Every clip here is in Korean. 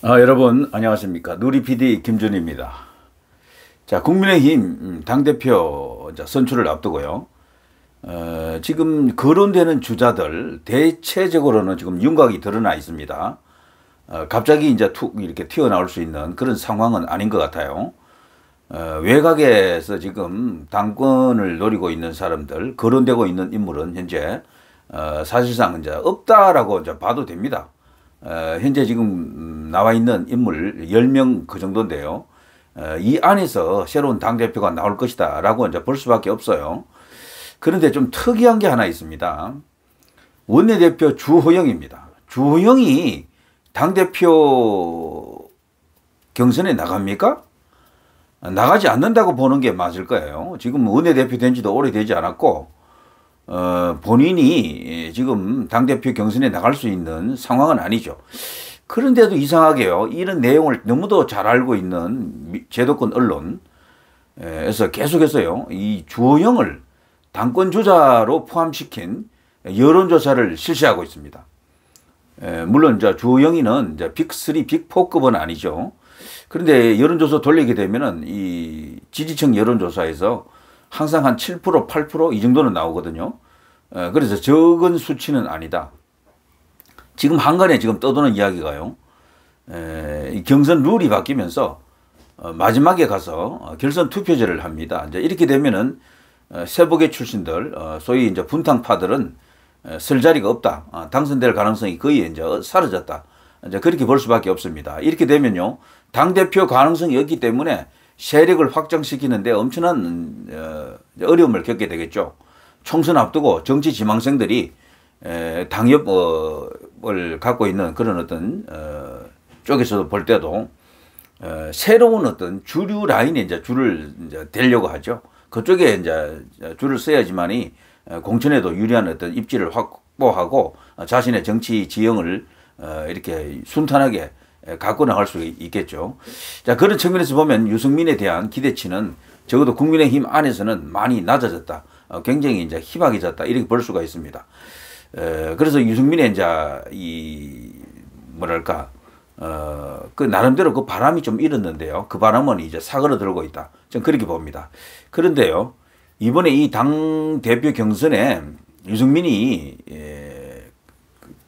아, 여러분 안녕하십니까 누리 PD 김준입니다. 자 국민의힘 음, 당 대표 선출을 앞두고요. 어, 지금 거론되는 주자들 대체적으로는 지금 윤곽이 드러나 있습니다. 어, 갑자기 이제 툭 이렇게 튀어나올 수 있는 그런 상황은 아닌 것 같아요. 어, 외곽에서 지금 당권을 노리고 있는 사람들 거론되고 있는 인물은 현재 어, 사실상 이제 없다라고 이제 봐도 됩니다. 어, 현재 지금 음, 나와 있는 인물 10명 그 정도인데요. 어, 이 안에서 새로운 당대표가 나올 것이다 라고 이제 볼 수밖에 없어요. 그런데 좀 특이한 게 하나 있습니다. 원내대표 주호영입니다. 주호영이 당대표 경선에 나갑니까? 나가지 않는다고 보는 게 맞을 거예요. 지금 원내대표 된 지도 오래되지 않았고 어, 본인이 예, 지금 당대표 경선에 나갈 수 있는 상황은 아니죠. 그런데도 이상하게요. 이런 내용을 너무도 잘 알고 있는 제도권 언론에서 예, 계속해서요. 이 주호영을 당권주자로 포함시킨 여론조사를 실시하고 있습니다. 에, 예, 물론 저 주호영이는 이제 빅3, 빅4급은 아니죠. 그런데 여론조사 돌리게 되면은 이 지지층 여론조사에서 항상 한 7%, 8%이 정도는 나오거든요. 어, 그래서 적은 수치는 아니다. 지금 한간에 지금 떠도는 이야기가요. 경선 룰이 바뀌면서 어, 마지막에 가서 어, 결선 투표제를 합니다. 이제 이렇게 되면은 어, 세복의 출신들, 소위 이제 분탕파들은 쓸 자리가 없다. 당선될 가능성이 거의 이제 사라졌다. 이제 그렇게 볼 수밖에 없습니다. 이렇게 되면요. 당대표 가능성이 없기 때문에 세력을 확장시키는데 엄청난 어려움을 겪게 되겠죠. 총선 앞두고 정치 지망생들이 에, 당협을 갖고 있는 그런 어떤 어, 쪽에서도 볼 때도 어, 새로운 어떤 주류 라인에 이제 줄을 이제 대려고 하죠. 그쪽에 이제 줄을 써야지만이 어, 공천에도 유리한 어떤 입지를 확보하고 자신의 정치 지형을 어, 이렇게 순탄하게 갖고 나갈 수 있겠죠. 자 그런 측면에서 보면 유승민에 대한 기대치는 적어도 국민의힘 안에서는 많이 낮아졌다. 어, 굉장히 이제 희박해졌다 이렇게 볼 수가 있습니다. 에, 그래서 유승민의 이제 이 뭐랄까 어, 그 나름대로 그 바람이 좀 일었는데요. 그 바람은 이제 사그러들고 있다. 전 그렇게 봅니다. 그런데요. 이번에 이 당 대표 경선에 유승민이 예,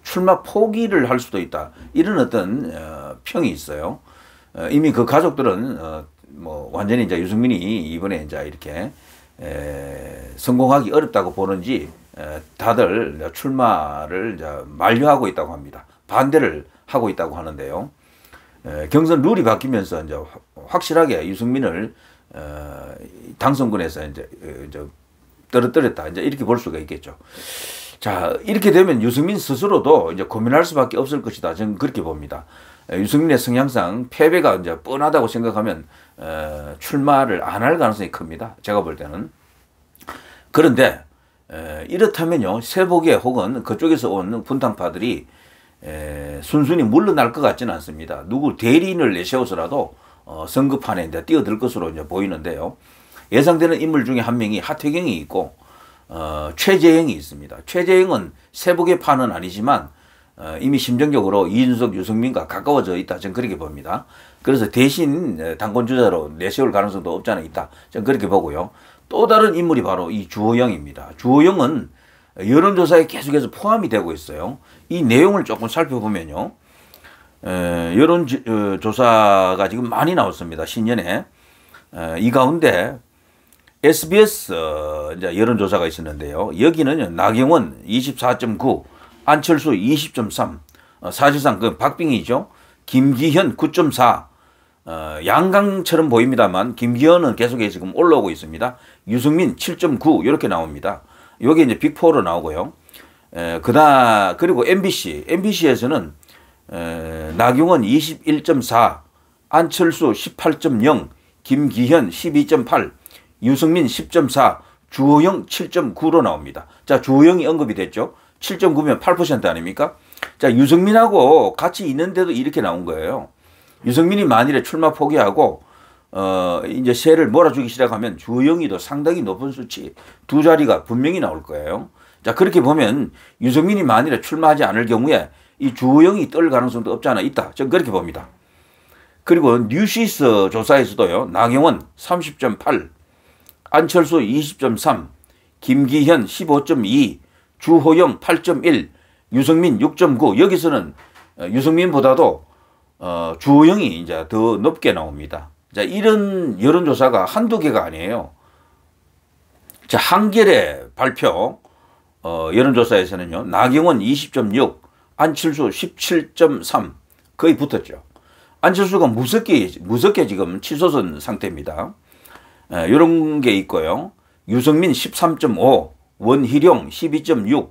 출마 포기를 할 수도 있다. 이런 어떤 어, 평이 있어요. 어, 이미 그 가족들은 어, 뭐 완전히 이제 유승민이 이번에 이제 이렇게 에, 성공하기 어렵다고 보는지 에, 다들 출마를 만류하고 있다고 합니다. 반대를 하고 있다고 하는데요. 에, 경선 룰이 바뀌면서 이제 확실하게 유승민을 어, 당선군에서 이제, 이제 떨어뜨렸다. 이제 이렇게 볼 수가 있겠죠. 자, 이렇게 되면 유승민 스스로도 이제 고민할 수밖에 없을 것이다. 저는 그렇게 봅니다. 유승민의 성향상 패배가 이제 뻔하다고 생각하면 에, 출마를 안 할 가능성이 큽니다. 제가 볼 때는. 그런데 에, 이렇다면요 세복에 혹은 그쪽에서 온 분탕파들이 에, 순순히 물러날 것 같지는 않습니다. 누구 대리인을 내세워서라도 어, 선거판에 이제 뛰어들 것으로 이제 보이는데요. 예상되는 인물 중에 한 명이 하태경이 있고 어, 최재형이 있습니다. 최재형은 세복의 파는 아니지만 어, 이미 심정적으로 이준석, 유승민과 가까워져 있다. 저는 그렇게 봅니다. 그래서 대신 어, 당권주자로 내세울 가능성도 없지 않아 있다. 저는 그렇게 보고요. 또 다른 인물이 바로 이 주호영입니다. 주호영은 여론조사에 계속해서 포함이 되고 있어요. 이 내용을 조금 살펴보면요. 에, 어, 여론조사가 지금 많이 나왔습니다. 신년에. 에, 이 가운데 SBS 어, 여론조사가 있었는데요. 여기는 나경원 24.9, 안철수 20.3, 어, 사실상 그 박빙이죠. 김기현 9.4, 어, 양강처럼 보입니다만 김기현은 계속해 지금 올라오고 있습니다. 유승민 7.9 이렇게 나옵니다. 여기 이제 빅4로 나오고요. 에, 그다 그리고 MBC, MBC에서는 에, 나경원 21.4, 안철수 18.0, 김기현 12.8, 유승민 10.4, 주호영 7.9로 나옵니다. 자, 주호영이 언급이 됐죠. 7.9면 8% 아닙니까? 자, 유승민하고 같이 있는데도 이렇게 나온 거예요. 유승민이 만일에 출마 포기하고 어, 이제 세를 몰아주기 시작하면 주영이도 상당히 높은 수치 두 자리가 분명히 나올 거예요. 자, 그렇게 보면 유승민이 만일에 출마하지 않을 경우에 이 주영이 떨 가능성도 없지 않아 있다. 저는 그렇게 봅니다. 그리고 뉴시스 조사에서도요. 나경원 30.8, 안철수 20.3, 김기현 15.2, 주호영 8.1, 유승민 6.9 여기서는 어, 유승민보다도 어, 주호영이 이제 더 높게 나옵니다. 자 이런 여론조사가 한두 개가 아니에요. 자 한결의 발표 어, 여론조사에서는요 나경원 20.6, 안철수 17.3 거의 붙었죠. 안철수가 무섭게 무섭게 지금 치솟은 상태입니다. 에, 예, 이런 게 있고요. 유성민 13.5, 원희룡 12.6,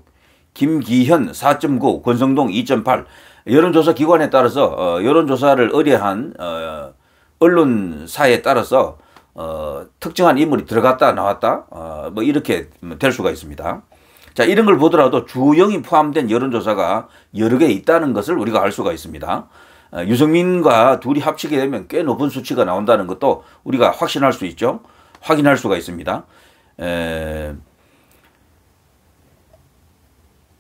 김기현 4.9, 권성동 2.8 여론조사 기관에 따라서 어, 여론조사를 의뢰한 어, 언론사에 따라서 어, 특정한 인물이 들어갔다 나왔다 뭐 이렇게 될 수가 있습니다. 자 이런 걸 보더라도 주영이 포함된 여론조사가 여러 개 있다는 것을 우리가 알 수가 있습니다. 유승민과 둘이 합치게 되면 꽤 높은 수치가 나온다는 것도 우리가 확신할 수 있죠. 확인할 수가 있습니다. 에...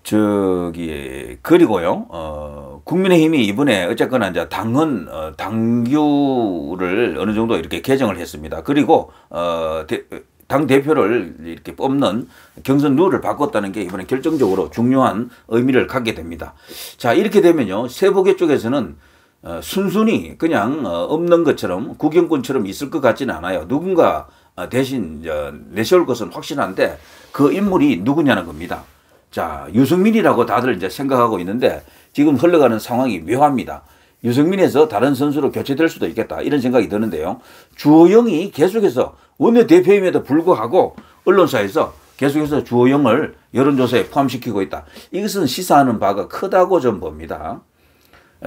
저기 그리고요 어 국민의힘이 이번에 어쨌거나 이제 당헌 어, 당규를 어느 정도 이렇게 개정을 했습니다. 그리고 어당 대표를 이렇게 뽑는 경선 룰을 바꿨다는 게 이번에 결정적으로 중요한 의미를 갖게 됩니다. 자 이렇게 되면요 세보계 쪽에서는 어, 순순히 그냥 어, 없는 것처럼 구경꾼처럼 있을 것 같지는 않아요. 누군가 어, 대신 내세울 것은 확실한데 그 인물이 누구냐는 겁니다. 자, 유승민이라고 다들 이제 생각하고 있는데 지금 흘러가는 상황이 묘합니다. 유승민에서 다른 선수로 교체될 수도 있겠다. 이런 생각이 드는데요. 주호영이 계속해서 원내대표임에도 불구하고 언론사에서 계속해서 주호영을 여론조사에 포함시키고 있다. 이것은 시사하는 바가 크다고 좀 봅니다.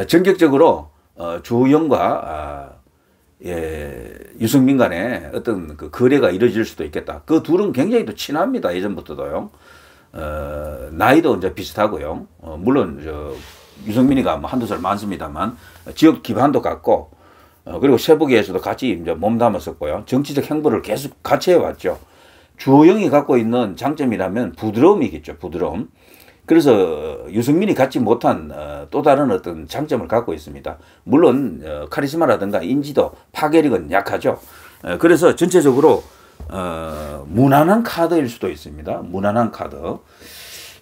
전격적으로 어, 주호영과 아, 예, 유승민 간의 어떤 그 거래가 이루어질 수도 있겠다. 그 둘은 굉장히 또 친합니다. 예전부터도요. 어, 나이도 이제 비슷하고요. 어, 물론 저 유승민이가 뭐 한두 살 많습니다만 지역 기반도 같고 어, 그리고 세부기에서도 같이 이제 몸담았었고요. 정치적 행보를 계속 같이 해왔죠. 주호영이 갖고 있는 장점이라면 부드러움이겠죠. 부드러움. 그래서 유승민이 갖지 못한 어, 또 다른 어떤 장점을 갖고 있습니다. 물론 어, 카리스마라든가 인지도 파괴력은 약하죠. 어, 그래서 전체적으로 어, 무난한 카드일 수도 있습니다. 무난한 카드.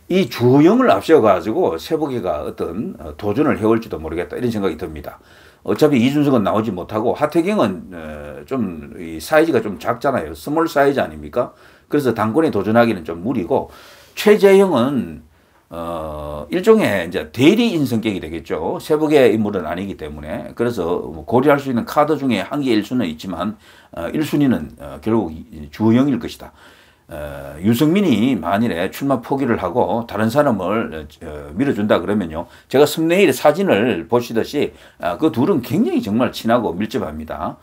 이 주형을 앞세워가지고 세복이가 어떤 어, 도전을 해올지도 모르겠다 이런 생각이 듭니다. 어차피 이준석은 나오지 못하고 하태경은 어, 좀 사이즈가 좀 작잖아요. 스몰 사이즈 아닙니까? 그래서 당권에 도전하기는 좀 무리고 최재형은 어, 일종의 이제 대리인 성격이 되겠죠. 세복의 인물은 아니기 때문에. 그래서 뭐 고려할 수 있는 카드 중에 한 개일 수는 있지만, 어, 1순위는 어, 결국 주호영일 것이다. 어, 유승민이 만일에 출마 포기를 하고 다른 사람을 어, 밀어준다 그러면요. 제가 승내일 사진을 보시듯이 어, 그 둘은 굉장히 정말 친하고 밀접합니다.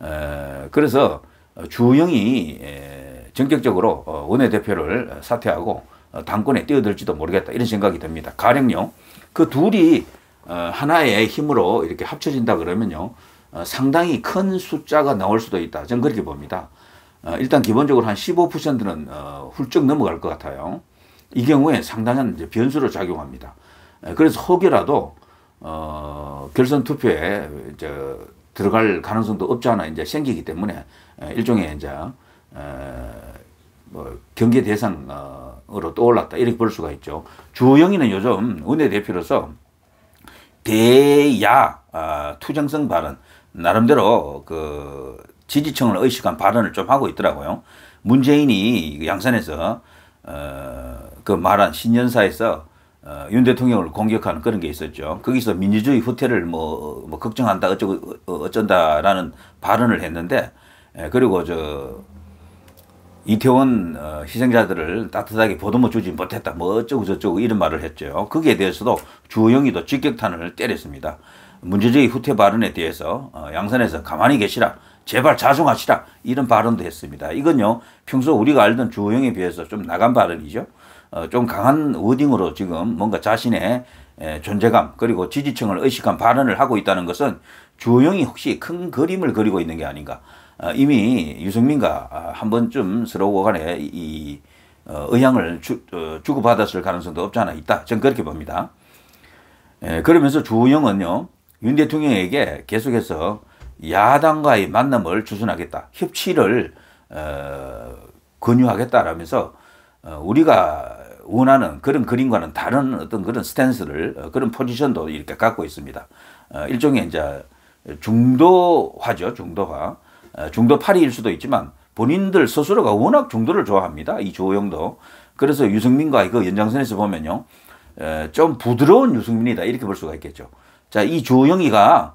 어, 그래서 주호영이 에, 격적으로 어, 원내대표를 사퇴하고 어, 당권에 뛰어들지도 모르겠다 이런 생각이 듭니다. 가령요 그 둘이 어, 하나의 힘으로 이렇게 합쳐진다 그러면요 어, 상당히 큰 숫자가 나올 수도 있다. 저는 그렇게 봅니다. 일단 기본적으로 한 15%는 훌쩍 넘어갈 것 같아요. 이 경우에 상당한 변수로 작용합니다. 그래서 혹여라도 어, 결선 투표에 이 들어갈 가능성도 없지 않아 이제 생기기 때문에 일종의 이제 어, 뭐 경계 대상 어, 으로 떠올랐다. 이렇게 볼 수가 있죠. 주영이는 요즘 원내대표로서 대야 아, 투정성 발언, 나름대로 그 지지층을 의식한 발언을 좀 하고 있더라고요. 문재인이 그 양산에서 어, 그 말한 신년사에서 어, 윤 대통령을 공격하는 그런 게 있었죠. 거기서 민주주의 후퇴를 뭐, 뭐 걱정한다 어쩌고 어, 어쩐다라는 발언을 했는데 에, 예, 그리고 저 이태원 어, 희생자들을 따뜻하게 보듬어 주지 못했다. 뭐 어쩌고 저쩌고 이런 말을 했죠. 거기에 대해서도 주호영이도 직격탄을 때렸습니다. 문제주의 후퇴 발언에 대해서 어, 양산에서 가만히 계시라. 제발 자중하시라. 이런 발언도 했습니다. 이건요. 평소 우리가 알던 주호영에 비해서 좀 나간 발언이죠. 어, 좀 강한 워딩으로 지금 뭔가 자신의 존재감 그리고 지지층을 의식한 발언을 하고 있다는 것은 주호영이 혹시 큰 그림을 그리고 있는 게 아닌가. 아, 이미 유승민과 한 번쯤 서로 간에 이 어, 의향을 주, 어, 주고받았을 가능성도 없지 않아 있다. 저 그렇게 봅니다. 예, 그러면서 주호영은요, 윤 대통령에게 계속해서 야당과의 만남을 추진하겠다. 협치를 어, 권유하겠다라면서 우리가 원하는 그런 그림과는 다른 어떤 그런 스탠스를 그런 포지션도 이렇게 갖고 있습니다. 일종의 이제 중도화죠, 중도화. 어, 중도 파리일 수도 있지만 본인들 스스로가 워낙 중도를 좋아합니다. 이 주호영도. 그래서 유승민과 그 연장선에서 보면요. 어, 좀 부드러운 유승민이다. 이렇게 볼 수가 있겠죠. 자, 이 주호영이가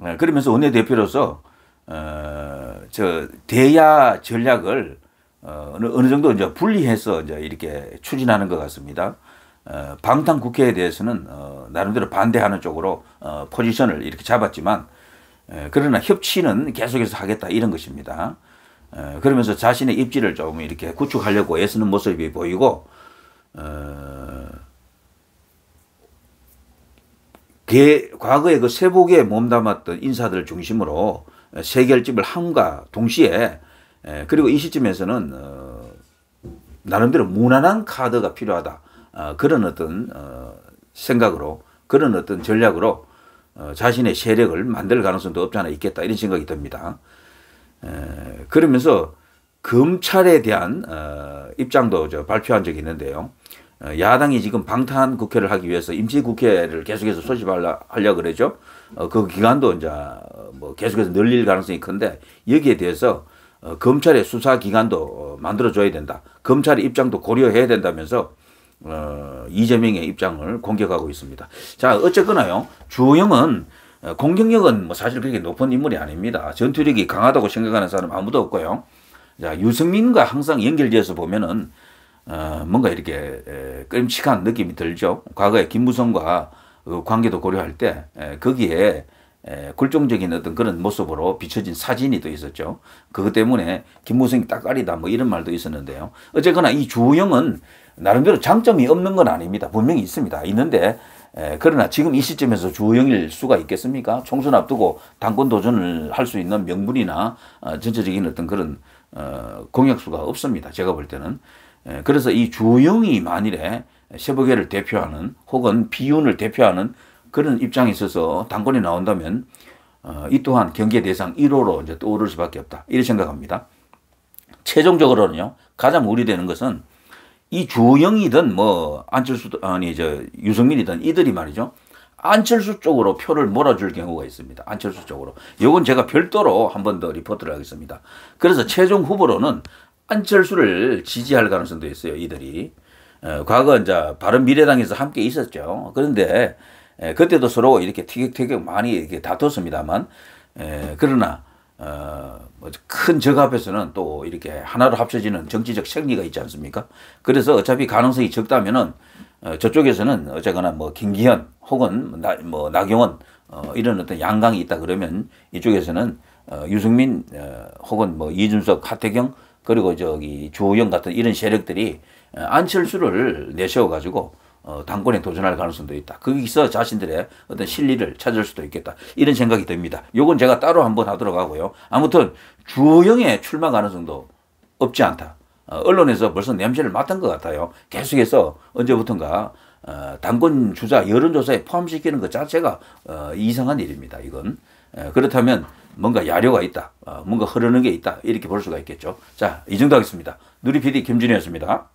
어, 그러면서 원내대표로서 어저 대야 전략을 어느, 어느 정도 이제 분리해서 이제 이렇게 추진하는 것 같습니다. 어, 방탄 국회에 대해서는 어, 나름대로 반대하는 쪽으로 어, 포지션을 이렇게 잡았지만 그러나 협치는 계속해서 하겠다 이런 것입니다. 그러면서 자신의 입지를 조금 이렇게 구축하려고 애쓰는 모습이 보이고 어, 과거에 그 세복에 몸담았던 인사들을 중심으로 세결집을 함과 동시에 그리고 이 시점에서는 어, 나름대로 무난한 카드가 필요하다 어, 그런 어떤 생각으로 그런 어떤 전략으로 어, 자신의 세력을 만들 가능성도 없지 않아 있겠다 이런 생각이 듭니다. 그러면서 검찰에 대한 어, 입장도 발표한 적이 있는데요. 어, 야당이 지금 방탄 국회를 하기 위해서 임시 국회를 계속해서 소집하려 그러죠. 그 기간도 이제 뭐 계속해서 늘릴 가능성이 큰데 여기에 대해서 검찰의 수사 기관도 만들어줘야 된다. 검찰의 입장도 고려해야 된다면서 어, 이재명의 입장을 공격하고 있습니다. 자, 어쨌거나요. 주호영은 어, 공격력은 뭐 사실 그렇게 높은 인물이 아닙니다. 전투력이 강하다고 생각하는 사람 아무도 없고요. 자, 유승민과 항상 연결되어서 보면은 어, 뭔가 이렇게 끔찍한 느낌이 들죠. 과거에 김무성과 어, 관계도 고려할 때 에, 거기에 에, 굴종적인 어떤 그런 모습으로 비춰진 사진이 또 있었죠. 그것 때문에 김무성이 딱가리다 뭐 이런 말도 있었는데요. 어쨌거나 이 주호영은 나름대로 장점이 없는 건 아닙니다. 분명히 있습니다. 있는데 에, 그러나 지금 이 시점에서 주영일 수가 있겠습니까? 총선 앞두고 당권 도전을 할 수 있는 명분이나 어, 전체적인 어떤 그런 어, 공약수가 없습니다. 제가 볼 때는. 에, 그래서 이 주영이 만일에 세부계를 대표하는 혹은 비운을 대표하는 그런 입장에 있어서 당권이 나온다면 어, 이 또한 경계 대상 1호로 이제 떠오를 수밖에 없다. 이렇게 생각합니다. 최종적으로는요. 가장 우려되는 것은 이 주영이든 뭐 안철수 아니 저 유승민이든 이들이 말이죠. 안철수 쪽으로 표를 몰아줄 경우가 있습니다. 안철수 쪽으로. 이건 제가 별도로 한 번 더 리포트를 하겠습니다. 그래서 최종 후보로는 안철수를 지지할 가능성도 있어요. 이들이. 어, 과거 이제 바른 미래당에서 함께 있었죠. 그런데 에, 그때도 서로 이렇게 티격태격 많이 이렇게 다퉜습니다만 에, 그러나 어, 큰적 앞에서는 또 이렇게 하나로 합쳐지는 정치적 생리가 있지 않습니까? 그래서 어차피 가능성이 적다면은 어, 저쪽에서는 어쨌거나 뭐 김기현 혹은 나, 뭐 나경원 어, 이런 어떤 양강이 있다 그러면 이쪽에서는 어, 유승민 어, 혹은 뭐 이준석, 하태경 그리고 저기 주호영 같은 이런 세력들이 어, 안철수를 내세워 가지고 어, 당권에 도전할 가능성도 있다. 거기서 자신들의 어떤 실리를 찾을 수도 있겠다. 이런 생각이 듭니다. 요건 제가 따로 한번 하도록 하고요. 아무튼 주호영의 출마 가능성도 없지 않다. 어, 언론에서 벌써 냄새를 맡은 것 같아요. 계속해서 언제부턴가 어, 당권 주자 여론조사에 포함시키는 것 자체가 어, 이상한 일입니다. 이건 에, 그렇다면 뭔가 야료가 있다. 어, 뭔가 흐르는 게 있다. 이렇게 볼 수가 있겠죠. 자, 이 정도 하겠습니다. 누리PD 김준희였습니다